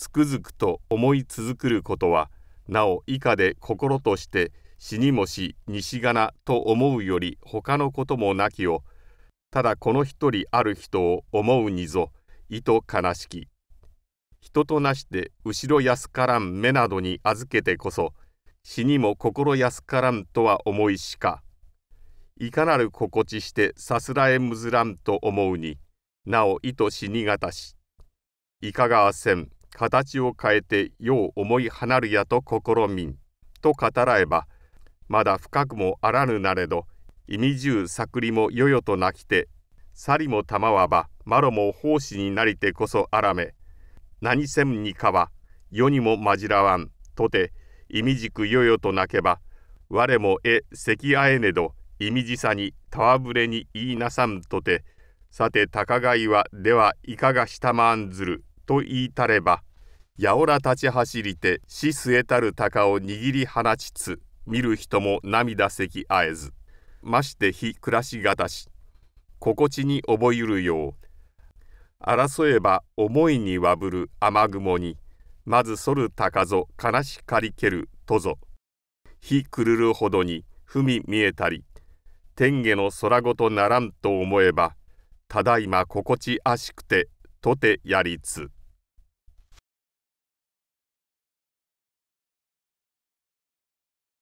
つくづくと思い続くることはなお以下で心として死にもし西がなと思うより他のこともなきをただこの一人ある人を思うにぞ意と悲しき人となして後ろ安からん目などに預けてこそ死にも心安からんとは思いしかいかなる心地してさすらえむずらんと思うになお意と死にがたしいかがあせん形を変えてよう思い離るやと試みん」と語らえばまだ深くもあらぬなれど意味じくりもよよと泣きてさりもたまはばまろも奉仕になりてこそあらめ何せんにかは世にもまじらわんとて意味じくよよと泣けば我もえせきあえねど意味じさにたわぶれに言いなさんとてさてたかがいはではいかがしたまんずると言いたればやおら立ち走りて死末たる鷹を握り放ちつ見る人も涙せきあえずまして日暮らしがたし心地に覚ゆるよう争えば思いにわぶる雨雲にまずそる鷹ぞ悲しかりけるとぞ日くるるほどに踏み見えたり天下の空ごとならんと思えばただいま心地あしくてとてやりつ。